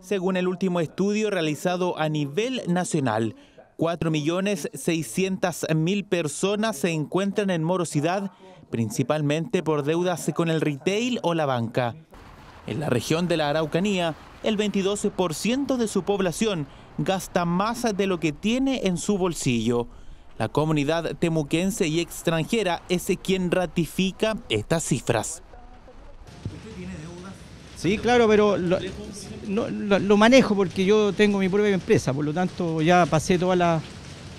Según el último estudio realizado a nivel nacional, 4.600.000 personas se encuentran en morosidad, principalmente por deudas con el retail o la banca. En la región de la Araucanía, el 22% de su población gasta más de lo que tiene en su bolsillo. La comunidad temuquense y extranjera es quien ratifica estas cifras. Sí, claro, pero lo, manejo porque yo tengo mi propia empresa, por lo tanto ya pasé todas las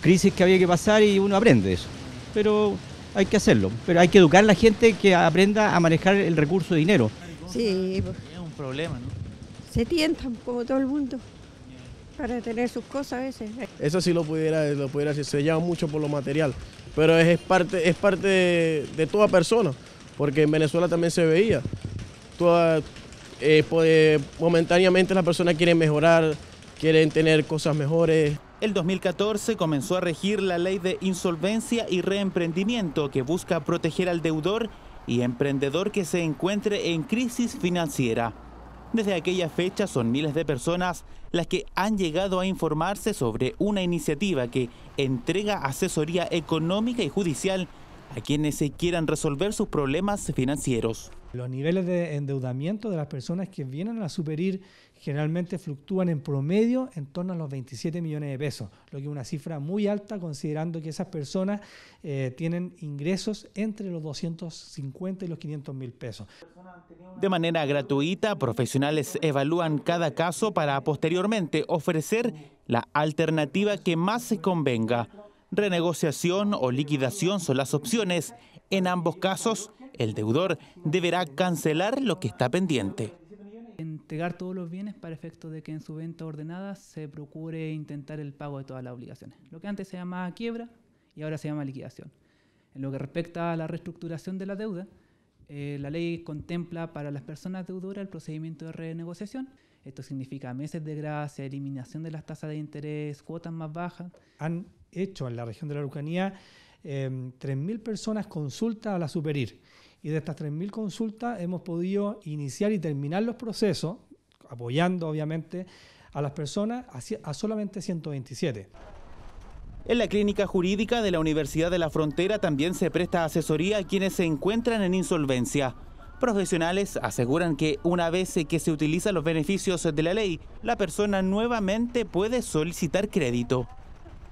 crisis que había que pasar y uno aprende eso. Pero hay que hacerlo, pero hay que educar a la gente que aprenda a manejar el recurso de dinero. Sí, es pues. un problema, ¿no? Se tientan como todo el mundo para tener sus cosas a veces. Eso sí lo pudiera, lo pudiera decir, se llama mucho por lo material, pero es, parte, es parte de, toda persona, porque en Venezuela también se veía. Toda, eh, pues, momentáneamente las personas quieren mejorar, quieren tener cosas mejores. El 2014 comenzó a regir la ley de insolvencia y reemprendimiento que busca proteger al deudor y emprendedor que se encuentre en crisis financiera. Desde aquella fecha son miles de personas las que han llegado a informarse sobre una iniciativa que entrega asesoría económica y judicial a quienes se quieran resolver sus problemas financieros. Los niveles de endeudamiento de las personas que vienen a superir generalmente fluctúan en promedio en torno a los 27 millones de pesos, lo que es una cifra muy alta considerando que esas personas eh, tienen ingresos entre los 250 y los 500 mil pesos. De manera gratuita, profesionales evalúan cada caso para posteriormente ofrecer la alternativa que más se convenga renegociación o liquidación son las opciones. En ambos casos, el deudor deberá cancelar lo que está pendiente. Entregar todos los bienes para efecto de que en su venta ordenada se procure intentar el pago de todas las obligaciones. Lo que antes se llamaba quiebra y ahora se llama liquidación. En lo que respecta a la reestructuración de la deuda, eh, la ley contempla para las personas deudoras el procedimiento de renegociación. Esto significa meses de gracia, eliminación de las tasas de interés, cuotas más bajas. Han hecho en la región de la Araucanía 3.000 em, personas consultas a la Superir. Y de estas 3.000 consultas hemos podido iniciar y terminar los procesos, apoyando obviamente a las personas, a solamente 127. En la clínica jurídica de la Universidad de la Frontera también se presta asesoría a quienes se encuentran en insolvencia profesionales aseguran que una vez que se utilizan los beneficios de la ley, la persona nuevamente puede solicitar crédito.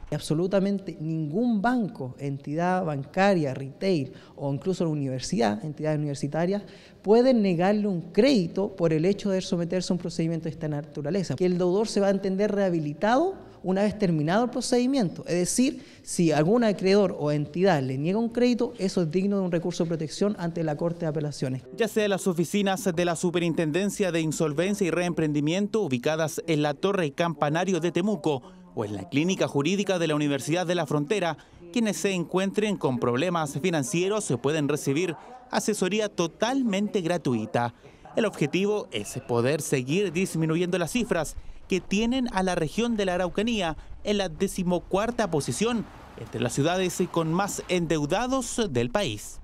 Absolutamente ningún banco, entidad bancaria, retail o incluso la universidad, entidades universitarias, pueden negarle un crédito por el hecho de someterse a un procedimiento de esta naturaleza. Que el deudor se va a entender rehabilitado una vez terminado el procedimiento. Es decir, si algún acreedor o entidad le niega un crédito, eso es digno de un recurso de protección ante la Corte de Apelaciones. Ya sea las oficinas de la Superintendencia de Insolvencia y Reemprendimiento ubicadas en la Torre y Campanario de Temuco o en la Clínica Jurídica de la Universidad de la Frontera, quienes se encuentren con problemas financieros se pueden recibir asesoría totalmente gratuita. El objetivo es poder seguir disminuyendo las cifras que tienen a la región de la Araucanía en la decimocuarta posición entre las ciudades con más endeudados del país.